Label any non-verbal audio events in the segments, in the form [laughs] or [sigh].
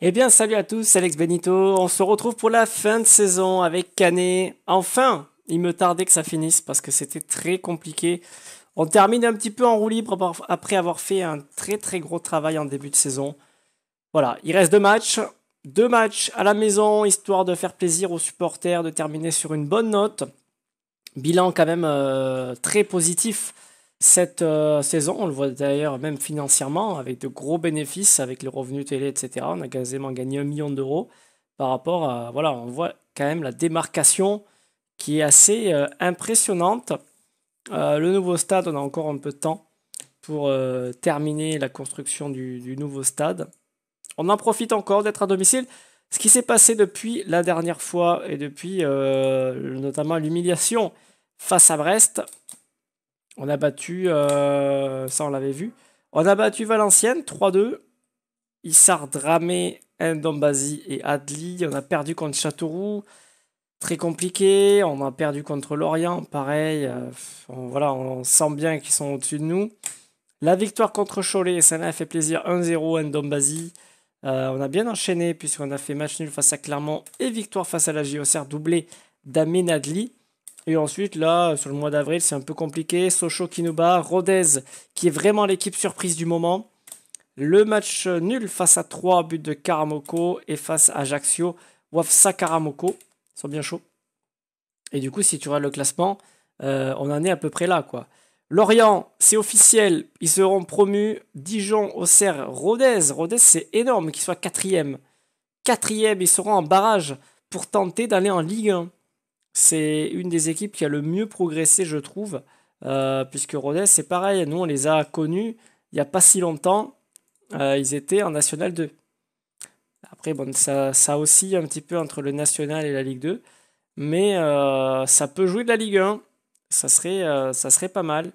Eh bien, salut à tous, Alex Benito. On se retrouve pour la fin de saison avec Canet. Enfin, il me tardait que ça finisse parce que c'était très compliqué. On termine un petit peu en roue libre après avoir fait un très très gros travail en début de saison. Voilà, il reste deux matchs. Deux matchs à la maison, histoire de faire plaisir aux supporters, de terminer sur une bonne note. Bilan quand même euh, très positif cette euh, saison, on le voit d'ailleurs même financièrement, avec de gros bénéfices, avec les revenus télé, etc. On a quasiment gagné un million d'euros par rapport à... Voilà, on voit quand même la démarcation qui est assez euh, impressionnante. Euh, le nouveau stade, on a encore un peu de temps pour terminer la construction du, nouveau stade. On en profite encore d'être à domicile. Ce qui s'est passé depuis la dernière fois et depuis notamment l'humiliation face à Brest, on a battu, euh, ça on l'avait vu. On a battu Valenciennes 3-2. Issard Dramé, Indombazi et Adli. On a perdu contre Châteauroux. Très compliqué. On a perdu contre Lorient. Pareil. Euh, on, voilà, on, sent bien qu'ils sont au-dessus de nous. La victoire contre Cholet, ça a fait plaisir. 1-0 Ndombazi. Euh, on a bien enchaîné puisqu'on a fait match nul face à Clermont et victoire face à la JOCR doublé d'Amin Adli. Et ensuite, là, sur le mois d'avril, c'est un peu compliqué. Sochaux, bat, Rodez, qui est vraiment l'équipe surprise du moment. Le match nul face à 3, buts de Karamoko. Et face à Ajaccio, Wafsa Karamoko. Ils sont bien chauds. Et du coup, si tu regardes le classement, euh, on en est à peu près là, quoi. Lorient, c'est officiel, ils seront promus. Dijon, Auxerre, Rodez. Rodez, c'est énorme qu'ils soient quatrième. Quatrième, ils seront en barrage pour tenter d'aller en Ligue 1 c'est une des équipes qui a le mieux progressé, je trouve, euh, puisque Rodez, c'est pareil, nous, on les a connus il n'y a pas si longtemps, euh, ils étaient en National 2. Après, bon, ça, ça oscille un petit peu entre le National et la Ligue 2, mais euh, ça peut jouer de la Ligue 1, ça serait, ça serait pas mal.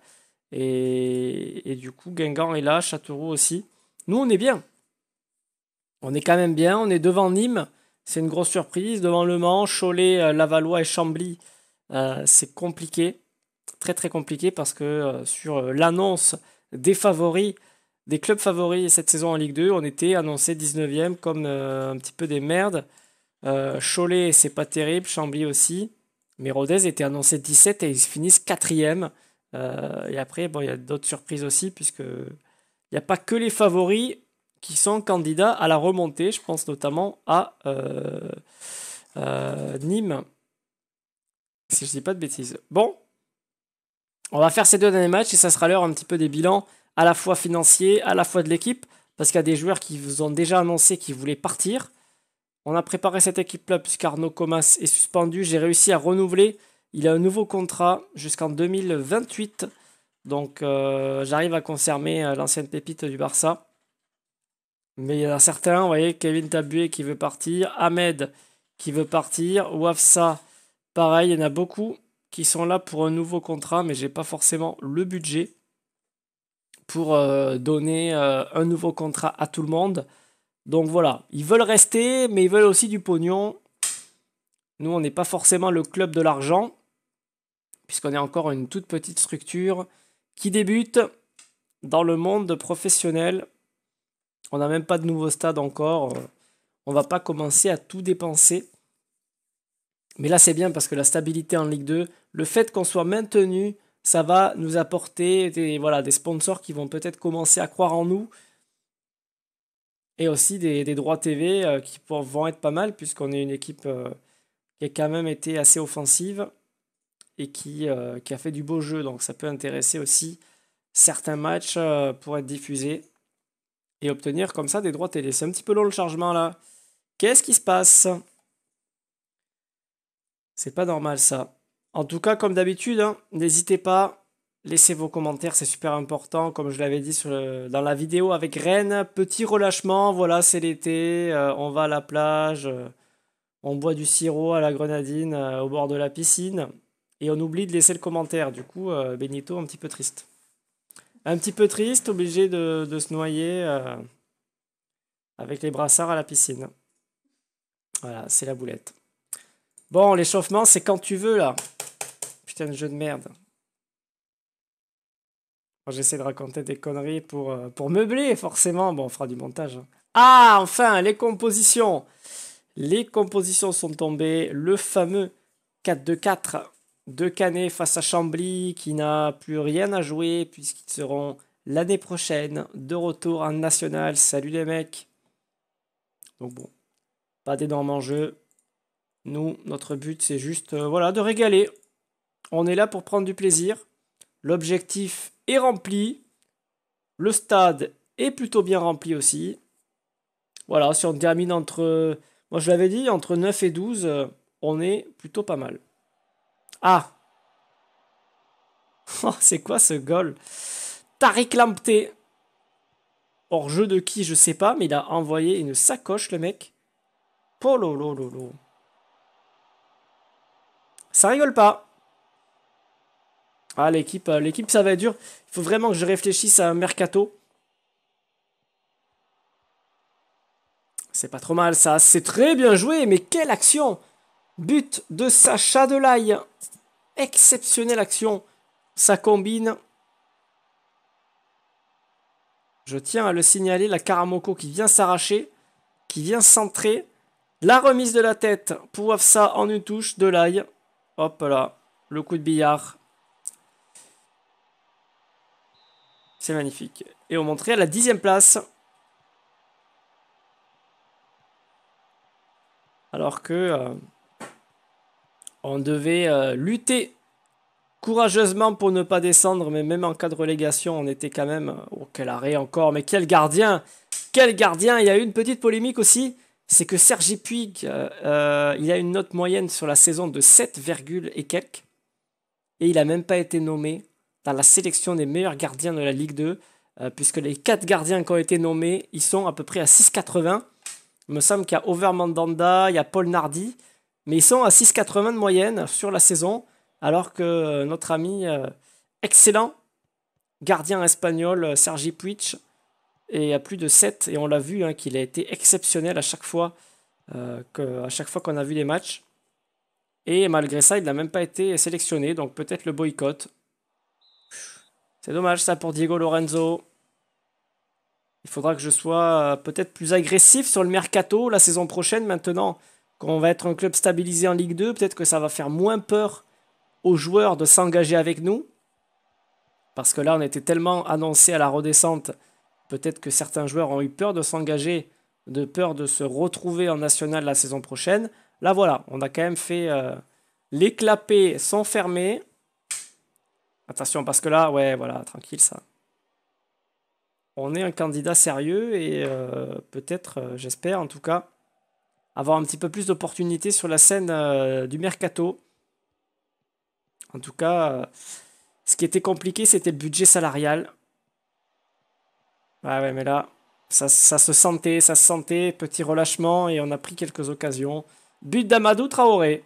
Et, et, du coup, Guingamp est là, Châteauroux aussi. Nous, on est bien. On est quand même bien, on est devant Nîmes c'est une grosse surprise. Devant Le Mans, Cholet, euh, Lavallois et Chambly, euh, c'est compliqué. Très très compliqué parce que euh, sur l'annonce des favoris, des clubs favoris cette saison en Ligue 2, on était annoncé 19e comme un petit peu des merdes. Cholet, c'est pas terrible, Chambly aussi. Mais Rodez était annoncé 17 et ils finissent 4 euh, et après, bon, il y a d'autres surprises aussi, puisque il n'y a pas que les favoris qui sont candidats à la remontée. Je pense notamment à euh, euh, Nîmes, si je ne dis pas de bêtises. Bon, on va faire ces deux derniers matchs et ça sera l'heure un petit peu des bilans, à la fois financiers, à la fois de l'équipe, parce qu'il y a des joueurs qui vous ont déjà annoncé qu'ils voulaient partir. On a préparé cette équipe-là puisqu'Arnaud Comas est suspendu. J'ai réussi à renouveler. Il a un nouveau contrat jusqu'en 2028. Donc euh, j'arrive à conserver l'ancienne pépite du Barça. Mais il y en a certains, vous voyez, Kevin Tabué qui veut partir, Ahmed qui veut partir, Wafsa, pareil, il y en a beaucoup qui sont là pour un nouveau contrat, mais je n'ai pas forcément le budget pour euh, donner euh, un nouveau contrat à tout le monde. Donc voilà, ils veulent rester, mais ils veulent aussi du pognon. Nous, on n'est pas forcément le club de l'argent, puisqu'on est encore une toute petite structure qui débute dans le monde professionnel. On n'a même pas de nouveau stade encore. Euh, on va pas commencer à tout dépenser. Mais là, c'est bien parce que la stabilité en Ligue 2, le fait qu'on soit maintenu, ça va nous apporter des, voilà, des sponsors qui vont peut-être commencer à croire en nous. Et aussi des, droits TV euh, qui vont être pas mal puisqu'on est une équipe euh, qui a quand même été assez offensive et qui, qui, a fait du beau jeu. Donc ça peut intéresser aussi certains matchs pour être diffusés et obtenir comme ça des droits télé. C'est un petit peu long le chargement là. Qu'est-ce qui se passe C'est pas normal ça. En tout cas, comme d'habitude, hein, n'hésitez pas, laissez vos commentaires, c'est super important. Comme je l'avais dit dans la vidéo avec Rennes, petit relâchement, voilà, c'est l'été, euh, on va à la plage, euh, on boit du sirop à la grenadine euh, au bord de la piscine, et on oublie de laisser le commentaire. Du coup, Benito, un petit peu triste. Un petit peu triste, obligé de, se noyer euh, avec les brassards à la piscine. Voilà, c'est la boulette. Bon, l'échauffement, c'est quand tu veux, là. Putain de jeu de merde. J'essaie de raconter des conneries pour, euh, pour meubler, forcément. Bon, on fera du montage. Hein. Ah, enfin, les compositions. Les compositions sont tombées. Le fameux 4 de 4 de Canet face à Chambly qui n'a plus rien à jouer puisqu'ils seront l'année prochaine de retour en national. Salut les mecs. Donc bon, pas d'énormes enjeux. Nous, notre but c'est juste euh, voilà de régaler. On est là pour prendre du plaisir. L'objectif est rempli. Le stade est plutôt bien rempli aussi. Voilà, si on termine entre moi je l'avais dit entre 9 et 12, euh, on est plutôt pas mal. Ah oh, C'est quoi ce goal Tariq Lamptey, Hors jeu de qui, je sais pas, mais il a envoyé une sacoche, le mec. Pololololo. Ça rigole pas. Ah, l'équipe, euh, l'équipe, ça va être dur. Il faut vraiment que je réfléchisse à un mercato. C'est pas trop mal, ça. C'est très bien joué, mais quelle action But de Sacha l'ail. Exceptionnelle action. Ça combine. Je tiens à le signaler, la Karamoko qui vient s'arracher, qui vient centrer. La remise de la tête pour ça en une touche, l'ail. Hop là, le coup de billard. C'est magnifique. Et on montrait à la dixième place. Alors que... Euh, on devait euh, lutter courageusement pour ne pas descendre, mais même en cas de relégation, on était quand même... Euh, oh, quel arrêt encore, mais quel gardien Quel gardien Il y a eu une petite polémique aussi, c'est que Sergi Puig, euh, il a une note moyenne sur la saison de 7, et quelques, et il n'a même pas été nommé dans la sélection des meilleurs gardiens de la Ligue 2, puisque les 4 gardiens qui ont été nommés, ils sont à peu près à 6,80. Il me semble qu'il y a Overmandanda, il y a Paul Nardi, mais ils sont à 6,80 de moyenne sur la saison, alors que euh, notre ami euh, excellent gardien espagnol euh, Sergi Puig est à plus de 7, et on l'a vu hein, qu'il a été exceptionnel à chaque fois à chaque fois qu'on a vu les matchs. Et malgré ça, il n'a même pas été sélectionné, donc peut-être le boycott. C'est dommage ça pour Diego Lorenzo. Il faudra que je sois peut-être plus agressif sur le mercato la saison prochaine maintenant on va être un club stabilisé en Ligue 2, peut-être que ça va faire moins peur aux joueurs de s'engager avec nous. Parce que là, on était tellement annoncé à la redescente, peut-être que certains joueurs ont eu peur de s'engager, de peur de se retrouver en national la saison prochaine. Là, voilà, on a quand même fait. Euh, les clapets Attention, parce que là, ouais, voilà, tranquille ça. On est un candidat sérieux et euh, peut-être, euh, j'espère en tout cas, avoir un petit peu plus d'opportunités sur la scène euh, du mercato. En tout cas, euh, ce qui était compliqué, c'était le budget salarial. Ouais, ah ouais, mais là, ça, ça, se sentait, ça se sentait. Petit relâchement et on a pris quelques occasions. But d'Amadou Traoré.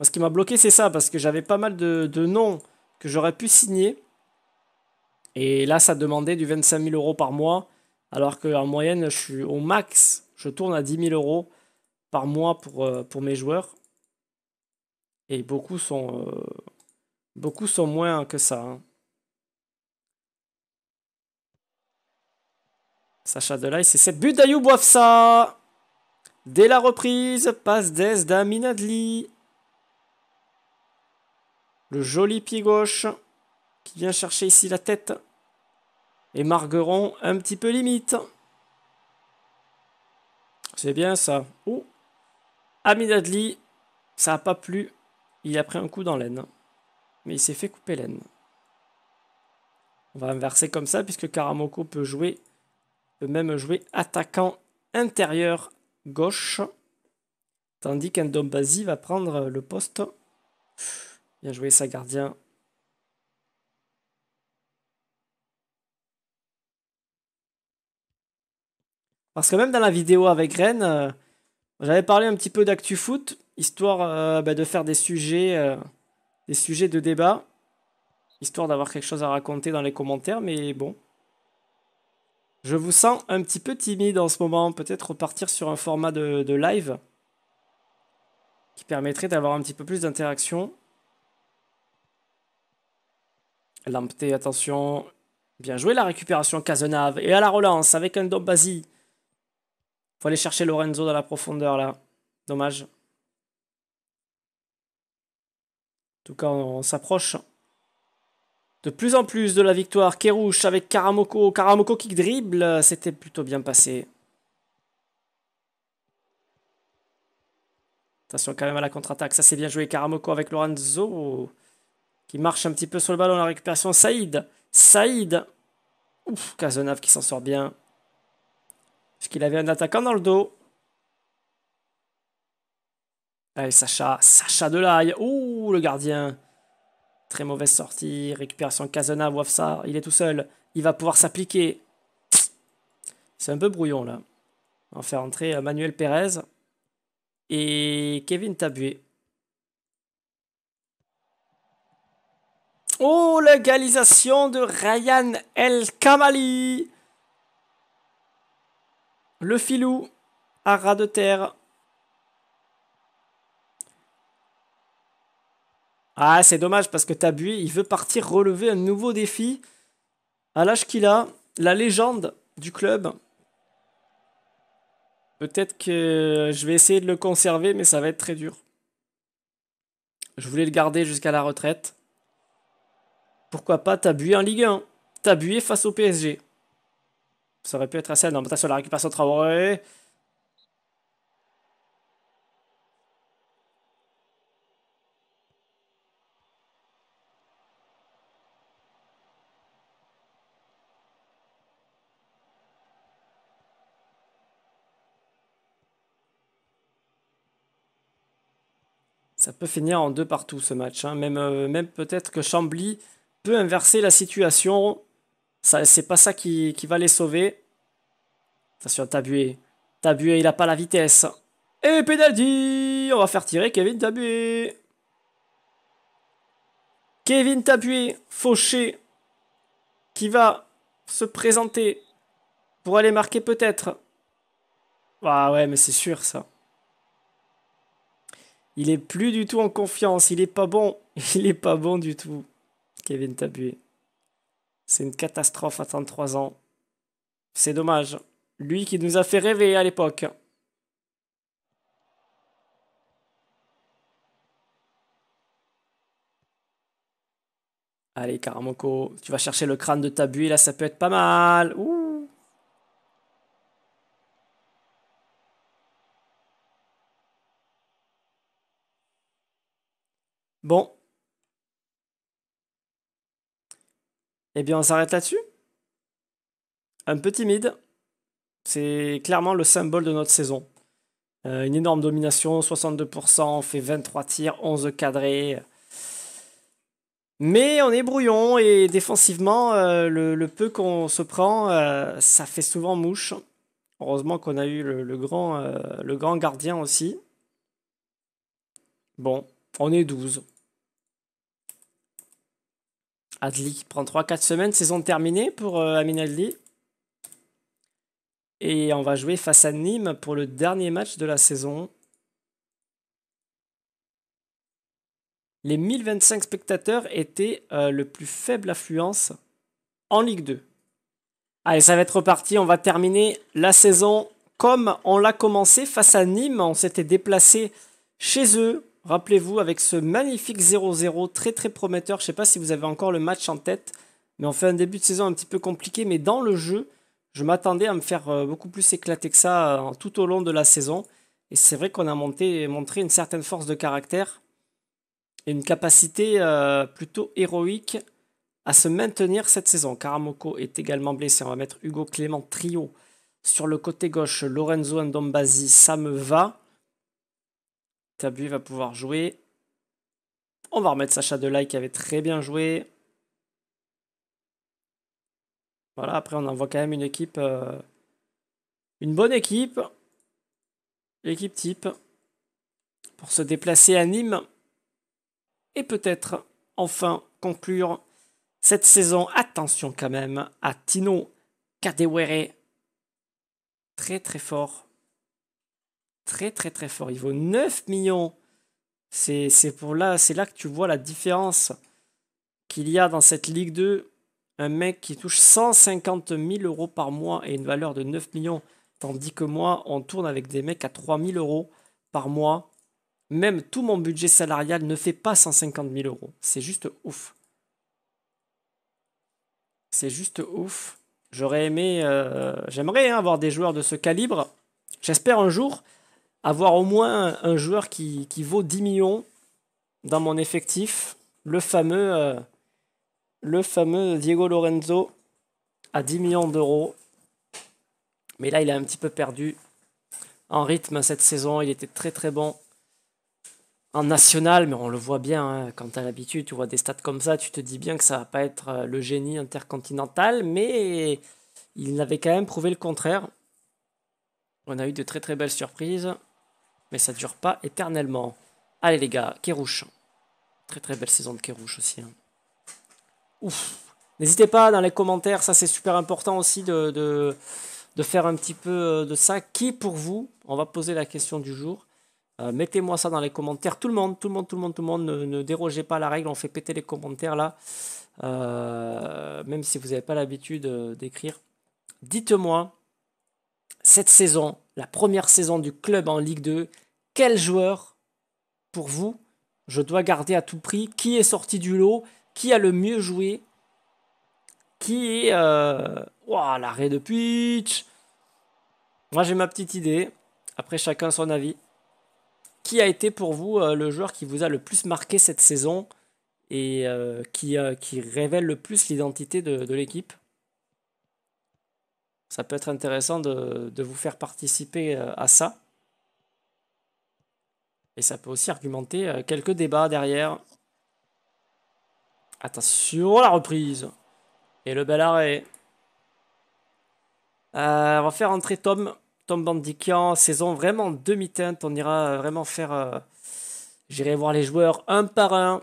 ce qui m'a bloqué, c'est ça, parce que j'avais pas mal de, de noms que j'aurais pu signer. Et là, ça demandait du 25 000 euros par mois, alors qu'en moyenne, je suis au max je tourne à 10 000 euros par mois pour, euh, pour mes joueurs. Et beaucoup sont, euh, beaucoup sont moins que ça. Hein. Sacha Delay, c'est 7 buts d'Ayou ça Dès la reprise, passe des Minadli. Le joli pied gauche qui vient chercher ici la tête. Et Margueron un petit peu limite. C'est bien ça. Oh Amin ça n'a pas plu. Il a pris un coup dans l'aine. Mais il s'est fait couper l'aine. On va inverser comme ça puisque Karamoko peut jouer, peut même jouer attaquant intérieur gauche. Tandis qu'Endombazi va prendre le poste. Bien joué, sa gardien Parce que même dans la vidéo avec Rennes, euh, j'avais parlé un petit peu d'actu foot, histoire euh, bah, de faire des sujets, euh, des sujets de débat, histoire d'avoir quelque chose à raconter dans les commentaires, mais bon. Je vous sens un petit peu timide en ce moment, peut-être repartir sur un format de, live qui permettrait d'avoir un petit peu plus d'interaction. Lampté, attention. Bien joué la récupération, Cazenave. Et à la relance avec un Dombasi. Faut aller chercher Lorenzo dans la profondeur là. Dommage. En tout cas, on, s'approche de plus en plus de la victoire. Kerouche avec Karamoko. Karamoko qui dribble. C'était plutôt bien passé. Attention quand même à la contre-attaque. Ça, c'est bien joué. Karamoko avec Lorenzo qui marche un petit peu sur le ballon. La récupération. Saïd. Saïd. Ouf, qui s'en sort bien qu'il avait un attaquant dans le dos. Allez, Sacha, Sacha l'ail. Ouh, le gardien. Très mauvaise sortie. Récupération Kazana, ça. Il est tout seul. Il va pouvoir s'appliquer. C'est un peu brouillon, là. On va faire entrer euh, Manuel Pérez et Kevin Tabué. Oh, l'égalisation de Ryan El Kamali. Le filou à ras de terre. Ah, c'est dommage parce que Tabui, il veut partir relever un nouveau défi. À l'âge qu'il a, la légende du club. Peut-être que je vais essayer de le conserver, mais ça va être très dur. Je voulais le garder jusqu'à la retraite. Pourquoi pas Tabui en Ligue 1 Tabué face au PSG. Ça aurait pu être assez. Non, la récupération de Traoré. ça peut finir en deux partout ce match. Hein. Même, euh, même peut-être que Chambly peut inverser la situation c'est pas ça qui, va les sauver. Attention, Tabué. Tabué, il a pas la vitesse. Et penalty On va faire tirer Kevin Tabué. Kevin Tabué, fauché, qui va se présenter pour aller marquer peut-être. Ah ouais, mais c'est sûr ça. Il est plus du tout en confiance, il est pas bon, [laughs] il est pas bon du tout, Kevin Tabué. C'est une catastrophe à 33 ans. C'est dommage. Lui qui nous a fait rêver à l'époque. Allez, Karamoko, tu vas chercher le crâne de ta buée, là, ça peut être pas mal. Bon, Eh bien, on s'arrête là-dessus. Un peu timide. C'est clairement le symbole de notre saison. Euh, une énorme domination, 62%, on fait 23 tirs, 11 cadrés. Mais on est brouillon et défensivement, euh, le, peu qu'on se prend, euh, ça fait souvent mouche. Heureusement qu'on a eu le, grand, le grand gardien aussi. Bon, on est 12. Adli prend 3-4 semaines, saison terminée pour euh, Adli. Et on va jouer face à Nîmes pour le dernier match de la saison. Les 1025 spectateurs étaient euh, le plus faible affluence en Ligue 2. Allez, ça va être reparti. On va terminer la saison comme on l'a commencé face à Nîmes. On s'était déplacé chez eux Rappelez-vous, avec ce magnifique 0-0, très très prometteur, je ne sais pas si vous avez encore le match en tête, mais on fait un début de saison un petit peu compliqué, mais dans le jeu, je m'attendais à me faire euh, beaucoup plus éclater que ça euh, tout au long de la saison. Et c'est vrai qu'on a monté, montré une certaine force de caractère et une capacité euh, plutôt héroïque à se maintenir cette saison. Karamoko est également blessé. On va mettre Hugo Clément Trio sur le côté gauche. Lorenzo Ndombasi, ça me va. Tabu va pouvoir jouer. On va remettre Sacha Delay qui avait très bien joué. Voilà, après on envoie quand même une équipe. Euh, une bonne équipe. L'équipe type. Pour se déplacer à Nîmes. Et peut-être enfin conclure cette saison. Attention quand même à Tino Kadewere. Très très fort très très très fort. Il vaut 9 millions. C'est, pour là, c'est là que tu vois la différence qu'il y a dans cette Ligue 2. Un mec qui touche 150 000 euros par mois et une valeur de 9 millions, tandis que moi, on tourne avec des mecs à 3 000 euros par mois. Même tout mon budget salarial ne fait pas 150 000 euros. C'est juste ouf. C'est juste ouf. J'aurais aimé, euh, j'aimerais avoir hein, des joueurs de ce calibre. J'espère un jour avoir au moins un joueur qui, vaut 10 millions dans mon effectif, le fameux, euh, le fameux Diego Lorenzo à 10 millions d'euros. Mais là, il a un petit peu perdu en rythme cette saison. Il était très très bon en national, mais on le voit bien hein, quand tu as l'habitude, tu vois des stats comme ça, tu te dis bien que ça va pas être euh, le génie intercontinental, mais il avait quand même prouvé le contraire. On a eu de très très belles surprises mais ça ne dure pas éternellement. Allez les gars, Kérouche. Très très belle saison de Kérouche aussi. Hein. Ouf. N'hésitez pas dans les commentaires, ça c'est super important aussi de, de, faire un petit peu euh, de ça. Qui pour vous On va poser la question du jour. Euh, mettez-moi ça dans les commentaires. Tout le monde, tout le monde, tout le monde, tout le monde, ne, dérogez pas la règle. On fait péter les commentaires là. Euh, même si vous n'avez pas l'habitude d'écrire. Dites-moi, cette saison, la première saison du club en Ligue 2, quel joueur, pour vous, je dois garder à tout prix Qui est sorti du lot Qui a le mieux joué Qui est... Euh... l'arrêt de pitch Moi, j'ai ma petite idée. Après, chacun son avis. Qui a été pour vous euh, le joueur qui vous a le plus marqué cette saison et euh, euh, qui, révèle le plus l'identité de, l'équipe Ça peut être intéressant de vous faire participer à ça. Et ça peut aussi argumenter euh, quelques débats derrière. Attention à la reprise. Et le bel arrêt. Euh, on va faire entrer Tom. Tom Bandikian, saison vraiment demi-teinte. On ira euh, vraiment faire... J'irai voir les joueurs un par un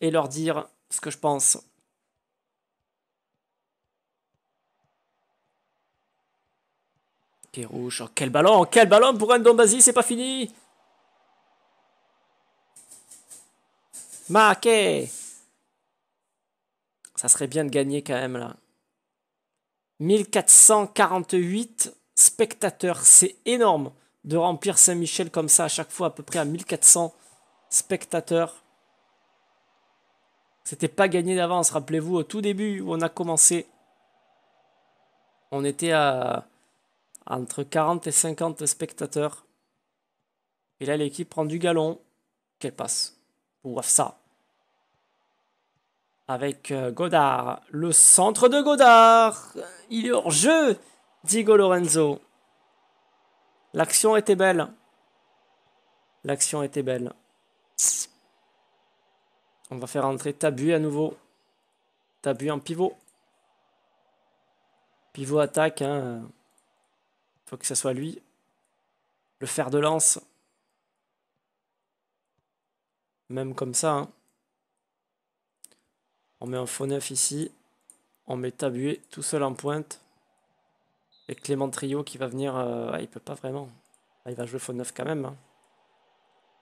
et leur dire ce que je pense. rouge oh, quel ballon, quel ballon pour un c'est pas fini Marqué Ça serait bien de gagner quand même là. 1448 spectateurs, c'est énorme de remplir Saint-Michel comme ça à chaque fois à peu près à 1400 spectateurs. C'était pas gagné d'avance, rappelez-vous au tout début où on a commencé. On était à entre 40 et 50 spectateurs. Et là l'équipe prend du galon. Qu'elle passe. Ouf ça avec euh, Godard. Le centre de Godard Il est hors jeu Diego Lorenzo. L'action était belle. L'action était belle. On va faire entrer Tabu à nouveau. Tabu en pivot. Pivot attaque. Hein. Faut que ce soit lui. Le fer de lance. Même comme ça. Hein. On met un faux neuf ici. On met Tabué tout seul en pointe. Et Clément Trio qui va venir... Euh, ah, il peut pas vraiment. Ah, il va jouer faux neuf quand même. Hein.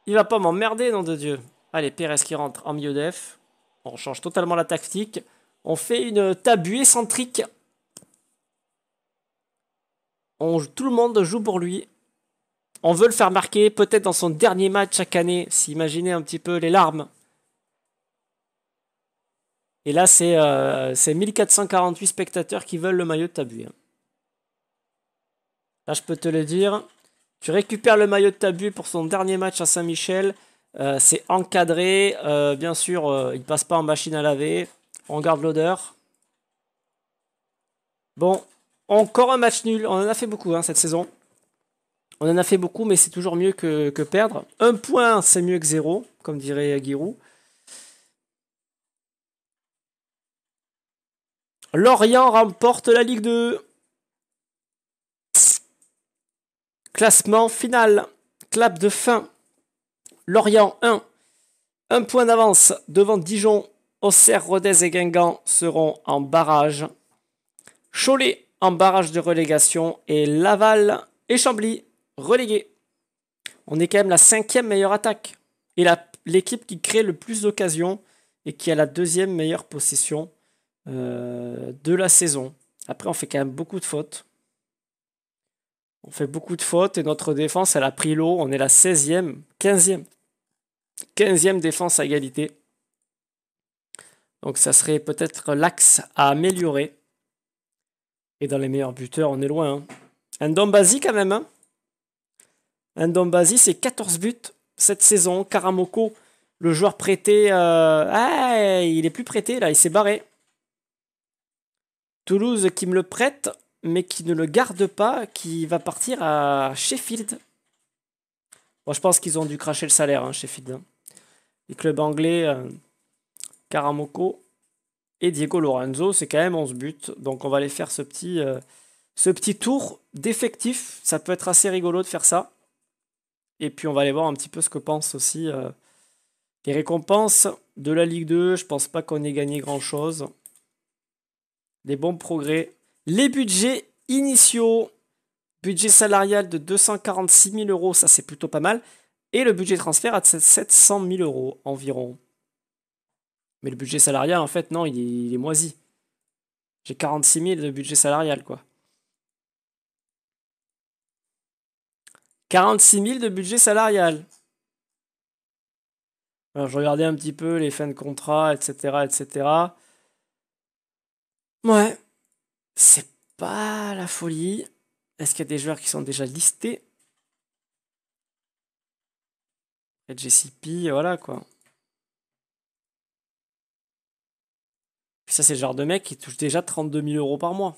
Il va pas m'emmerder, nom de Dieu. Allez, Pérez qui rentre en milieu def. On change totalement la tactique. On fait une tabuée centrique. tout le monde joue pour lui. On veut le faire marquer, peut-être dans son dernier match chaque année. S'imaginez un petit peu les larmes et là, c'est 1448 euh, spectateurs qui veulent le maillot de Tabu. Hein. Là, je peux te le dire. Tu récupères le maillot de Tabu pour son dernier match à Saint-Michel. Euh, c'est encadré. Euh, bien sûr, il ne passe pas en machine à laver. On garde l'odeur. Bon, encore un match nul. On en a fait beaucoup hein, cette saison. On en a fait beaucoup, mais c'est toujours mieux que, perdre. Un point, c'est mieux que zéro, comme dirait Giroud. Lorient remporte la Ligue 2. Classement final. Clap de fin. Lorient 1. Un point d'avance devant Dijon. Auxerre, Rodez et Guingamp seront en barrage. Cholet en barrage de relégation et Laval et Chambly relégués. On est quand même la cinquième meilleure attaque et l'équipe qui crée le plus d'occasions et qui a la deuxième meilleure possession euh, de la saison. Après, on fait quand même beaucoup de fautes. On fait beaucoup de fautes et notre défense, elle a pris l'eau. On est la 16e, 15e. 15e défense à égalité. Donc ça serait peut-être l'axe à améliorer. Et dans les meilleurs buteurs, on est loin. Un hein. Dombasi quand même. Un hein. Dombasi, c'est 14 buts cette saison. Karamoko, le joueur prêté, euh, ah, il est plus prêté là, il s'est barré. Toulouse qui me le prête, mais qui ne le garde pas, qui va partir à Sheffield. Bon, je pense qu'ils ont dû cracher le salaire, hein, Sheffield. Hein. Les clubs anglais, euh, Karamoko et Diego Lorenzo, c'est quand même 11 buts. Donc on va aller faire ce petit, euh, ce petit tour d'effectif. Ça peut être assez rigolo de faire ça. Et puis on va aller voir un petit peu ce que pensent aussi euh, les récompenses de la Ligue 2. Je pense pas qu'on ait gagné grand-chose des bons progrès. Les budgets initiaux, budget salarial de 246 000 euros, ça c'est plutôt pas mal. Et le budget transfert à 700 000 euros environ. Mais le budget salarial, en fait, non, il est, moisi. J'ai 46 000 de budget salarial, quoi. 46 000 de budget salarial. Alors, je regardais un petit peu les fins de contrat, etc., etc. Ouais. C'est pas la folie. Est-ce qu'il y a des joueurs qui sont déjà listés Et JCP, voilà quoi. ça, c'est le genre de mec qui touche déjà 32 000 euros par mois.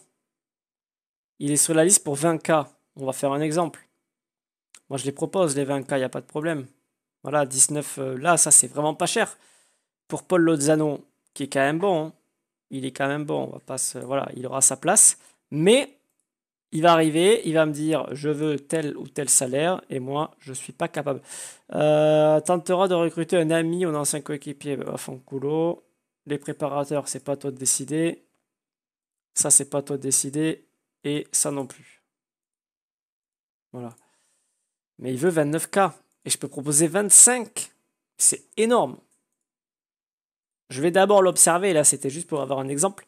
Il est sur la liste pour 20K. On va faire un exemple. Moi, je les propose, les 20K, il n'y a pas de problème. Voilà, 19, euh, là, ça, c'est vraiment pas cher. Pour Paul Lozano, qui est quand même bon, hein il est quand même bon. On va voilà, il aura sa place. Mais il va arriver, il va me dire je veux tel ou tel salaire et moi je suis pas capable. Euh, tentera de recruter un ami ou un ancien coéquipier euh, à fond coulo. Les préparateurs, c'est pas toi de décider. Ça, c'est pas toi de décider. Et ça non plus. Voilà. Mais il veut 29K. Et je peux proposer 25. C'est énorme. Je vais d'abord l'observer, là c'était juste pour avoir un exemple.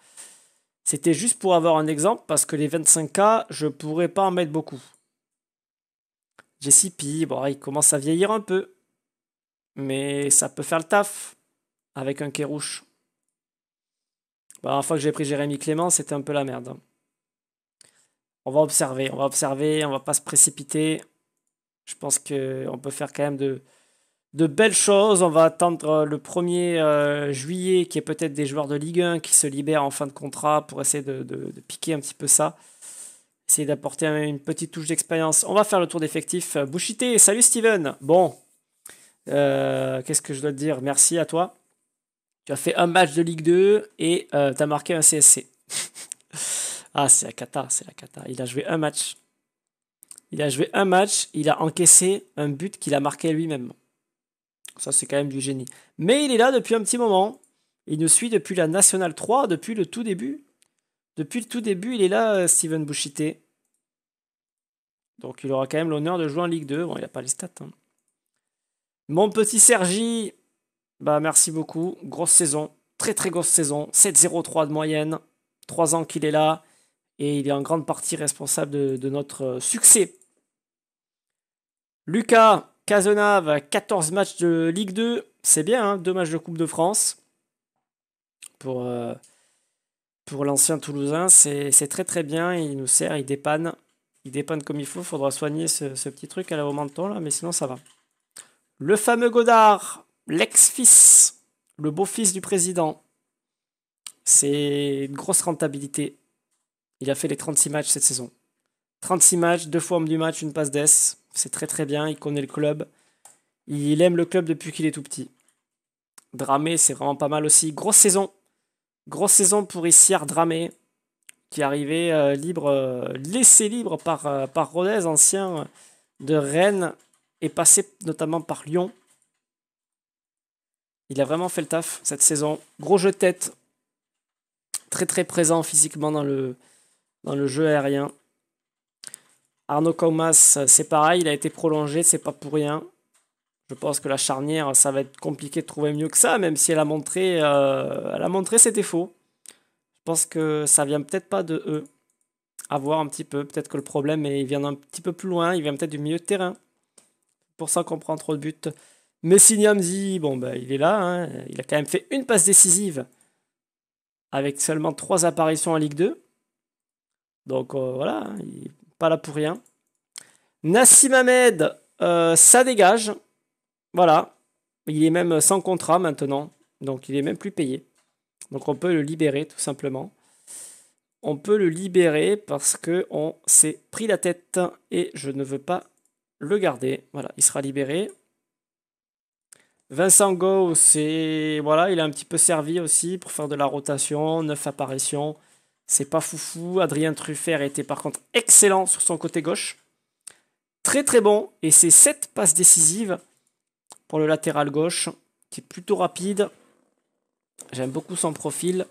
C'était juste pour avoir un exemple parce que les 25K, je pourrais pas en mettre beaucoup. JCP, bon, il commence à vieillir un peu. Mais ça peut faire le taf avec un Kérouche. La fois que j'ai pris Jérémy Clément, c'était un peu la merde. On va observer, on va observer, on va pas se précipiter. Je pense qu'on peut faire quand même de, de belles choses. On va attendre euh, le 1er euh, juillet, qui est peut-être des joueurs de Ligue 1 qui se libèrent en fin de contrat pour essayer de, piquer un petit peu ça. Essayer d'apporter une petite touche d'expérience. On va faire le tour d'effectif. Euh, Bouchité, salut Steven. Bon, qu'est-ce que je dois te dire Merci à toi. Tu as fait un match de Ligue 2 et tu as marqué un CSC. [laughs] ah, c'est la cata, c'est la cata. Il a joué un match. Il a joué un match, il a encaissé un but qu'il a marqué lui-même. Ça, c'est quand même du génie. Mais il est là depuis un petit moment. Il nous suit depuis la Nationale 3, depuis le tout début. Depuis le tout début, il est là, euh, Steven Bouchité. Donc il aura quand même l'honneur de jouer en Ligue 2. Bon, il n'a pas les stats. Hein. Mon petit Sergi, bah merci beaucoup. Grosse saison. Très très grosse saison. 7-0-3 de moyenne. Trois ans qu'il est là. Et il est en grande partie responsable de notre euh, succès. Lucas, Cazenave, 14 matchs de Ligue 2, c'est bien, hein, deux matchs de Coupe de France. Pour, euh, pour l'ancien Toulousain, c'est très très bien, il nous sert, il dépanne. Il dépanne comme il faut, faudra soigner ce, petit truc à la moment de temps, là, mais sinon ça va. Le fameux Godard, l'ex-fils, le beau-fils du président. C'est une grosse rentabilité. Il a fait les 36 matchs cette saison. 36 matchs, deux fois homme du match, une passe d'ess. C'est très très bien, il connaît le club. Il aime le club depuis qu'il est tout petit. Dramé, c'est vraiment pas mal aussi. Grosse saison. Grosse saison pour Issiar Dramé, qui est arrivé euh, libre, euh, laissé libre par, euh, par Rodez, ancien de Rennes, et passé notamment par Lyon. Il a vraiment fait le taf cette saison. Gros jeu tête. Très très présent physiquement dans le, dans le jeu aérien. Arnaud Comas, c'est pareil, il a été prolongé, c'est pas pour rien. Je pense que la charnière, ça va être compliqué de trouver mieux que ça, même si elle a montré, euh, elle a montré c'était faux. Je pense que ça vient peut-être pas de eux. avoir voir un petit peu. Peut-être que le problème, il vient un petit peu plus loin, il vient peut-être du milieu de terrain. Pour ça qu'on prend trop de buts. Messiniamzi, bon, ben il est là. Hein. Il a quand même fait une passe décisive avec seulement trois apparitions en Ligue 2. Donc euh, voilà, il pas là pour rien. Nassim Ahmed, euh, ça dégage. Voilà. Il est même sans contrat maintenant. Donc il est même plus payé. Donc on peut le libérer tout simplement. On peut le libérer parce que on s'est pris la tête et je ne veux pas le garder. Voilà, il sera libéré. Vincent Go, c'est voilà, il a un petit peu servi aussi pour faire de la rotation, 9 apparitions. C'est pas foufou. Adrien Truffert était par contre excellent sur son côté gauche. Très très bon. Et c'est 7 passes décisives pour le latéral gauche, qui est plutôt rapide. J'aime beaucoup son profil.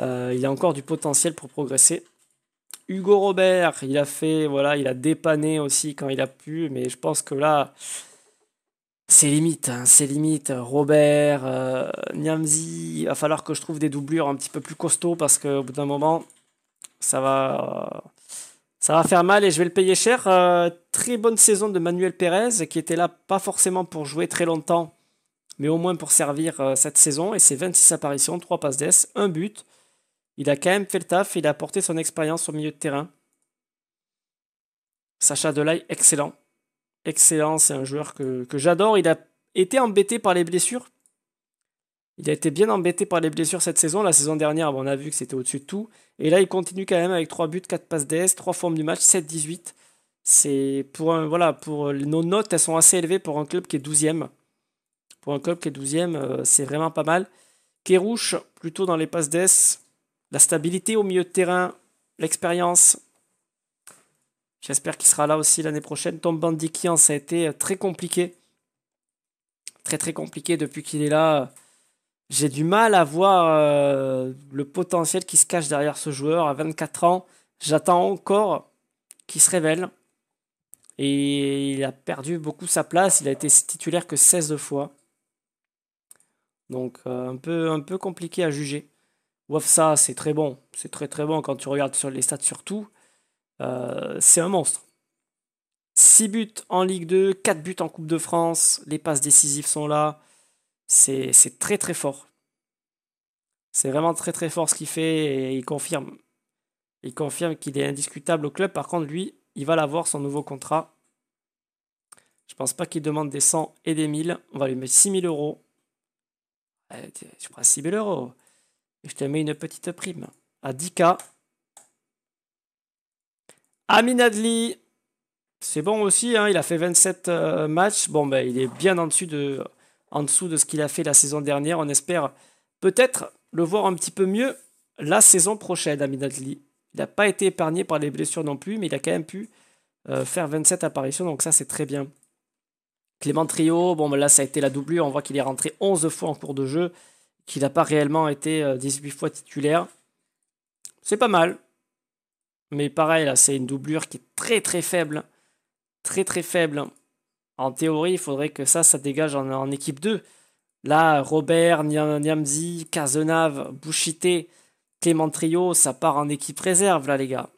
Euh, il a encore du potentiel pour progresser. Hugo Robert, il a fait, voilà, il a dépanné aussi quand il a pu, mais je pense que là, c'est limite, c'est hein, limite. Euh, Robert, euh, Niamzi, il va falloir que je trouve des doublures un petit peu plus costauds parce qu'au bout d'un moment, ça va, euh, ça va faire mal et je vais le payer cher. très bonne saison de Manuel Pérez qui était là pas forcément pour jouer très longtemps, mais au moins pour servir cette saison. Et ses 26 apparitions, 3 passes d'ess, 1 but. Il a quand même fait le taf, il a apporté son expérience au milieu de terrain. Sacha Delay, excellent excellent, c'est un joueur que, j'adore. Il a été embêté par les blessures. Il a été bien embêté par les blessures cette saison. La saison dernière, on a vu que c'était au-dessus de tout. Et là, il continue quand même avec 3 buts, 4 passes d'ES, 3 formes du match, 7-18. C'est pour voilà, pour nos notes, elles sont assez élevées pour un club qui est 12e. Pour un club qui est 12e, euh, c'est vraiment pas mal. Kérouche, plutôt dans les passes d'ES, la stabilité au milieu de terrain, l'expérience, J'espère qu'il sera là aussi l'année prochaine. Tom Bandikian, ça a été euh, très compliqué. Très très compliqué depuis qu'il est là. J'ai du mal à voir euh, le potentiel qui se cache derrière ce joueur à 24 ans. J'attends encore qu'il se révèle. Et il a perdu beaucoup sa place. Il a été titulaire que 16 fois. Donc euh, un, peu, un peu compliqué à juger. ça c'est très bon. C'est très très bon quand tu regardes sur les stats surtout. Euh, c'est un monstre. 6 buts en Ligue 2, 4 buts en Coupe de France, les passes décisives sont là. C'est, très très fort. C'est vraiment très très fort ce qu'il fait et il confirme. Il confirme qu'il est indiscutable au club. Par contre, lui, il va l'avoir son nouveau contrat. Je pense pas qu'il demande des 100 et des 1000. On va lui mettre 6000 euros. Eh, je prends 6000 euros. je te mets une petite prime à 10K. Amin Adli, c'est bon aussi, hein, il a fait 27 euh, matchs. Bon, ben, il est bien en dessous de, en dessous de ce qu'il a fait la saison dernière. On espère peut-être le voir un petit peu mieux la saison prochaine, Amin Adli. Il n'a pas été épargné par les blessures non plus, mais il a quand même pu euh, faire 27 apparitions, donc ça, c'est très bien. Clément Trio, bon, ben, là, ça a été la doublure. On voit qu'il est rentré 11 fois en cours de jeu, qu'il n'a pas réellement été 18 euh, fois titulaire. C'est pas mal, mais pareil, là, c'est une doublure qui est très très faible. Très très faible. En théorie, il faudrait que ça, ça dégage en, équipe 2. Là, Robert, Niamzi, Cazenave, Bouchité, Clément Trio, ça part en équipe réserve, là, les gars.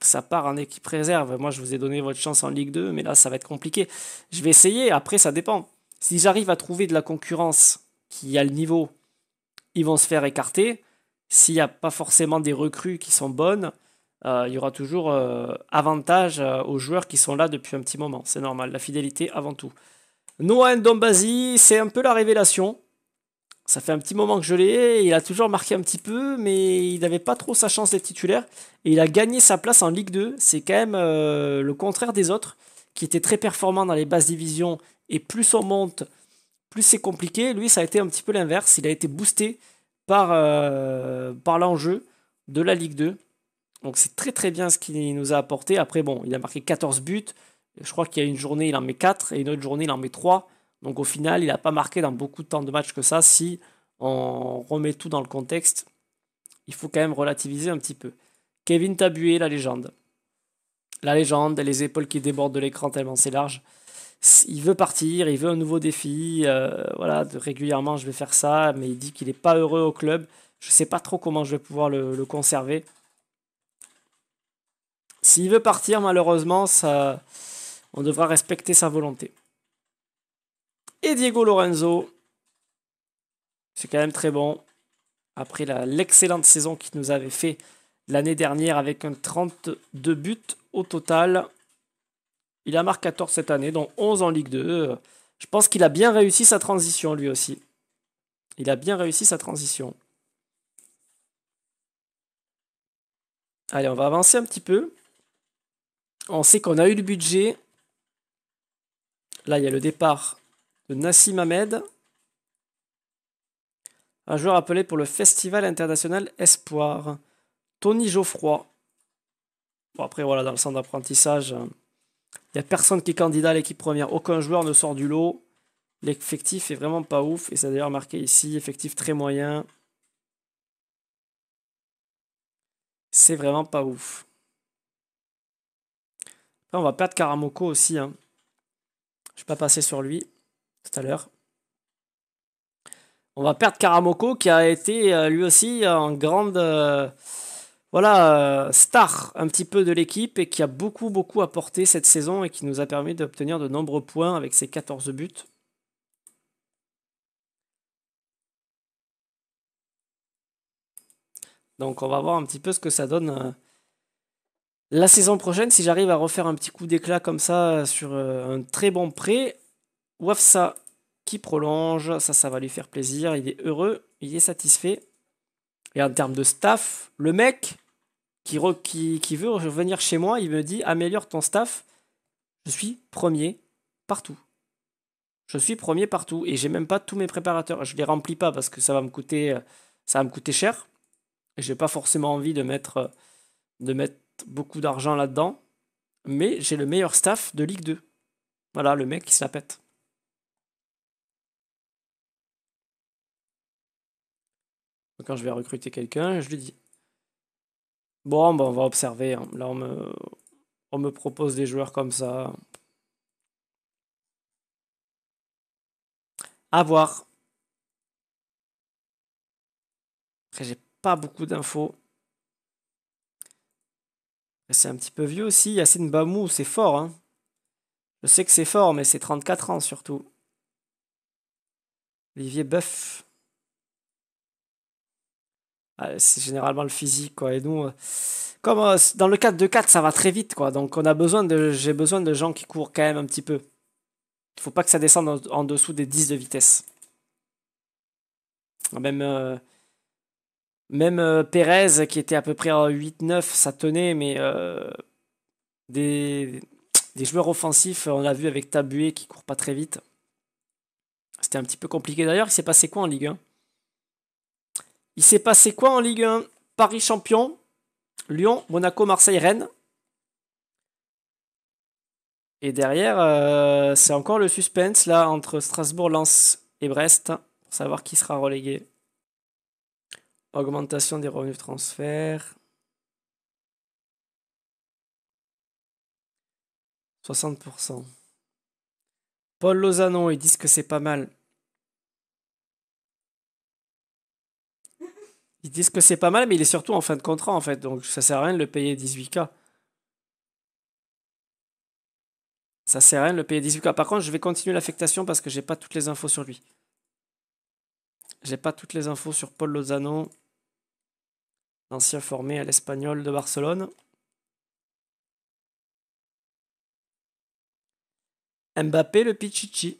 Ça part en équipe réserve. Moi, je vous ai donné votre chance en Ligue 2, mais là, ça va être compliqué. Je vais essayer, après, ça dépend. Si j'arrive à trouver de la concurrence qui a le niveau, ils vont se faire écarter. S'il n'y a pas forcément des recrues qui sont bonnes, euh, il y aura toujours euh, avantage euh, aux joueurs qui sont là depuis un petit moment. C'est normal, la fidélité avant tout. Noah Ndombasi, c'est un peu la révélation. Ça fait un petit moment que je l'ai, il a toujours marqué un petit peu, mais il n'avait pas trop sa chance d'être titulaire. Et il a gagné sa place en Ligue 2, c'est quand même le contraire des autres, qui étaient très performants dans les basses divisions, et plus on monte, plus c'est compliqué. Lui, ça a été un petit peu l'inverse, il a été boosté par, par l'enjeu de la Ligue 2. Donc c'est très très bien ce qu'il nous a apporté. Après, bon, il a marqué 14 buts. Je crois qu'il y a une journée, il en met 4 et une autre journée, il en met 3. Donc au final, il n'a pas marqué dans beaucoup de temps de match que ça. Si on remet tout dans le contexte, il faut quand même relativiser un petit peu. Kevin Tabué, la légende. La légende, les épaules qui débordent de l'écran tellement c'est large. Il veut partir, il veut un nouveau défi. Euh, voilà, régulièrement je vais faire ça, mais il dit qu'il n'est pas heureux au club. Je ne sais pas trop comment je vais pouvoir le conserver. S'il veut partir, malheureusement, ça, on devra respecter sa volonté. Et Diego Lorenzo, c'est quand même très bon. Après l'excellente saison qu'il nous avait fait l'année dernière avec un 32 buts au total. Il a marqué 14 cette année, dont 11 en Ligue 2. Je pense qu'il a bien réussi sa transition lui aussi. Il a bien réussi sa transition. Allez, on va avancer un petit peu on sait qu'on a eu le budget. Là, il y a le départ de Nassim Ahmed. Un joueur appelé pour le Festival International Espoir. Tony Geoffroy. Bon, après, voilà, dans le centre d'apprentissage, euh, il n'y a personne qui est candidat à l'équipe première. Aucun joueur ne sort du lot. L'effectif est vraiment pas ouf. Et c'est d'ailleurs marqué ici, effectif très moyen. C'est vraiment pas ouf on va perdre Karamoko aussi. Hein. Je ne vais pas passer sur lui tout à l'heure. On va perdre Karamoko qui a été euh, lui aussi un grande euh, voilà, euh, star un petit peu de l'équipe et qui a beaucoup beaucoup apporté cette saison et qui nous a permis d'obtenir de nombreux points avec ses 14 buts. Donc on va voir un petit peu ce que ça donne la saison prochaine, si j'arrive à refaire un petit coup d'éclat comme ça euh, sur euh, un très bon prêt, Wafsa qui prolonge, ça, ça va lui faire plaisir. Il est heureux, il est satisfait. Et en termes de staff, le mec qui, veut revenir chez moi, il me dit améliore ton staff. Je suis premier partout. Je suis premier partout et j'ai même pas tous mes préparateurs. Je les remplis pas parce que ça va me coûter, euh, ça va me coûter cher. Et j'ai pas forcément envie de de mettre beaucoup d'argent là-dedans, mais j'ai le meilleur staff de Ligue 2. Voilà, le mec qui se la pète. Quand je vais recruter quelqu'un, je lui dis Bon, ben, on va observer. Hein. Là, on me, on me propose des joueurs comme ça. À voir. Après, j'ai pas beaucoup d'infos. C'est un petit peu vieux aussi. Yacine Bamou, c'est fort. Hein. Je sais que c'est fort, mais c'est 34 ans surtout. Olivier Boeuf. Ah, c'est généralement le physique, quoi. Et nous, euh, euh, dans le 4 de 4, ça va très vite, quoi. Donc on a besoin de, j'ai besoin de gens qui courent quand même un petit peu. Il faut pas que ça descende en, dessous des 10 de vitesse. Même euh, même Perez, euh, Pérez, qui était à peu près en 8-9, ça tenait, mais euh, des, des, joueurs offensifs, on l'a vu avec Tabué qui court pas très vite. C'était un petit peu compliqué. D'ailleurs, il s'est passé quoi en Ligue 1 Il s'est passé quoi en Ligue 1 Paris champion, Lyon, Monaco, Marseille, Rennes. Et derrière, euh, c'est encore le suspense là entre Strasbourg, Lens et Brest pour savoir qui sera relégué augmentation des revenus de transfert, 60%. Paul Lozano, ils disent que c'est pas mal. Ils disent que c'est pas mal, mais il est surtout en fin de contrat, en fait. Donc, ça sert à rien de le payer 18K. Ça sert à rien de le payer 18K. Par contre, je vais continuer l'affectation parce que j'ai pas toutes les infos sur lui. J'ai pas toutes les infos sur Paul Lozano ancien formé à l'Espagnol de Barcelone. Mbappé, le Pichichi.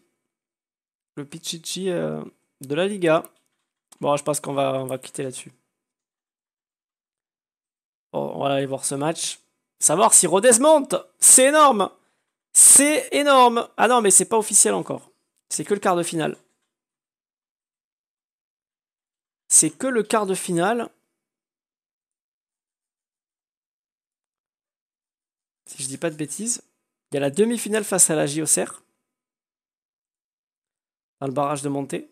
Le Pichichi euh, de la Liga. Bon, je pense qu'on va, on va quitter là-dessus. on va aller voir ce match. Savoir si Rodez monte C'est énorme C'est énorme Ah non, mais c'est pas officiel encore. C'est que le quart de finale. C'est que le quart de finale. si je dis pas de bêtises. Il y a la demi-finale face à la JOCR. Dans le barrage de montée.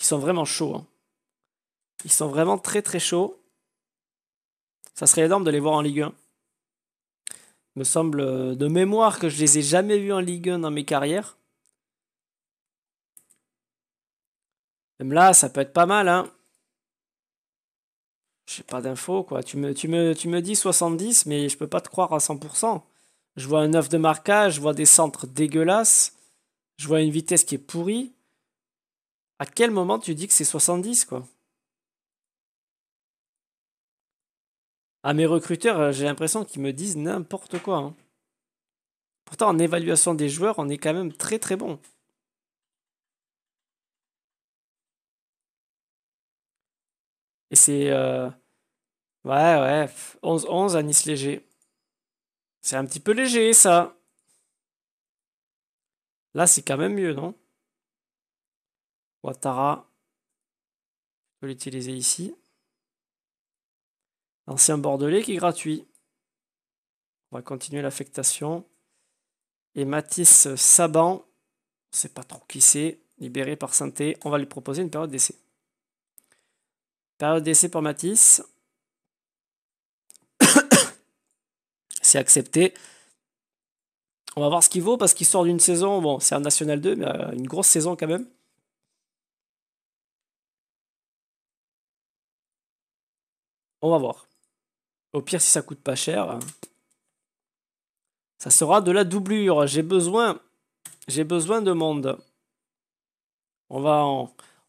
Ils sont vraiment chauds. Hein. Ils sont vraiment très très chauds. Ça serait énorme de les voir en Ligue 1. Il me semble euh, de mémoire que je les ai jamais vus en Ligue 1 dans mes carrières. Même là, ça peut être pas mal. Hein. Je n'ai pas d'infos quoi. Tu me, tu, me, tu me dis 70, mais je peux pas te croire à 100%. Je vois un œuf de marquage, je vois des centres dégueulasses, je vois une vitesse qui est pourrie. À quel moment tu dis que c'est 70 quoi À ah, mes recruteurs, euh, j'ai l'impression qu'ils me disent n'importe quoi. Hein. Pourtant, en évaluation des joueurs, on est quand même très très bon. Et c'est. Euh, ouais, ouais. 11-11 à Nice léger. C'est un petit peu léger, ça. Là, c'est quand même mieux, non Ouattara. Je peux l'utiliser ici. Ancien Bordelais qui est gratuit. On va continuer l'affectation. Et Matisse Saban, on ne sait pas trop qui c'est, libéré par Santé. On va lui proposer une période d'essai. Période d'essai pour Matisse. [coughs] c'est accepté. On va voir ce qu'il vaut parce qu'il sort d'une saison, bon, c'est un National 2, mais euh, une grosse saison quand même. On va voir. Au pire, si ça coûte pas cher, hein. ça sera de la doublure. J'ai besoin, j'ai besoin de monde. On va,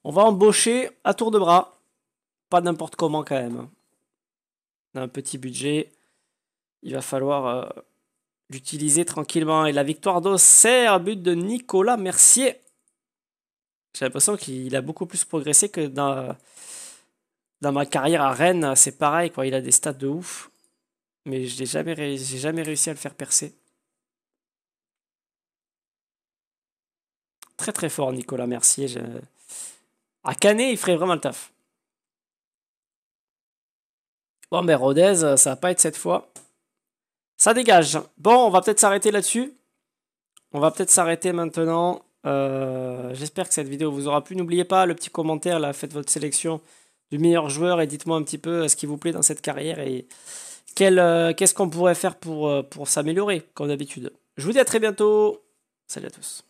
on va embaucher à tour de bras pas n'importe comment quand même. On a un petit budget. Il va falloir euh, l'utiliser tranquillement. Et la victoire un but de Nicolas Mercier. J'ai l'impression qu'il a beaucoup plus progressé que dans, dans ma carrière à Rennes. C'est pareil, quoi. il a des stats de ouf. Mais je n'ai jamais, jamais réussi à le faire percer. Très très fort Nicolas Mercier. À Canet, il ferait vraiment le taf. Bon, mais ben, Rodez, euh, ça va pas être cette fois. Ça dégage. Bon, on va peut-être s'arrêter là-dessus. On va peut-être s'arrêter maintenant. Euh, j'espère que cette vidéo vous aura plu. N'oubliez pas le petit commentaire, là, faites votre sélection du meilleur joueur et dites-moi un petit peu euh, ce qui vous plaît dans cette carrière et qu'est-ce qu'on pourrait faire pour, pour s'améliorer, comme d'habitude. Je vous dis à très bientôt. Salut à tous.